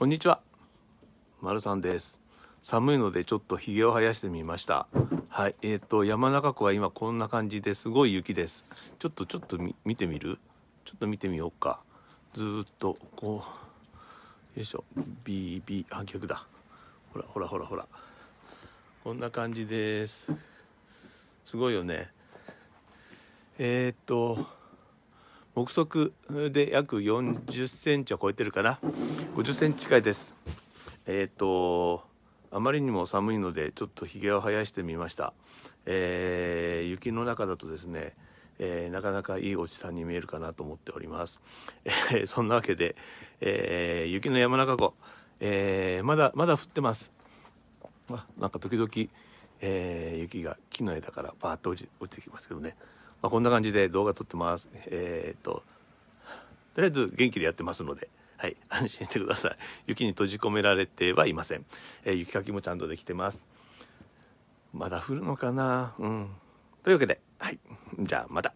こんにちは。まるさんです。寒いのでちょっとひげを生やしてみました。はい、えっ、ー、と山中湖は今こんな感じですごい雪です。ちょっとちょっと見てみる？ちょっと見てみようか。ずっとこうよいしょ。bb 半ー逆だ。ほらほらほらほら。こんな感じです。すごいよね。えっ、ー、と。目測で約40センチは超えてるかな50センチ近いですえっ、ー、とあまりにも寒いのでちょっとひげを生やしてみました、えー、雪の中だとですねえー、なかなかいいおじさんに見えるかなと思っております。えー、そんなわけで、えー、雪の山中湖、えまだまだ降ってます。あなんか時々、えー、雪が木の枝からバーッと落ちてきますけどねまあ、こんな感じで動画撮ってます。えー、っと、とりあえず元気でやってますので、はい、安心してください。雪に閉じ込められてはいません。えー、雪かきもちゃんとできてます。まだ降るのかなうん。というわけで、はい。じゃあまた。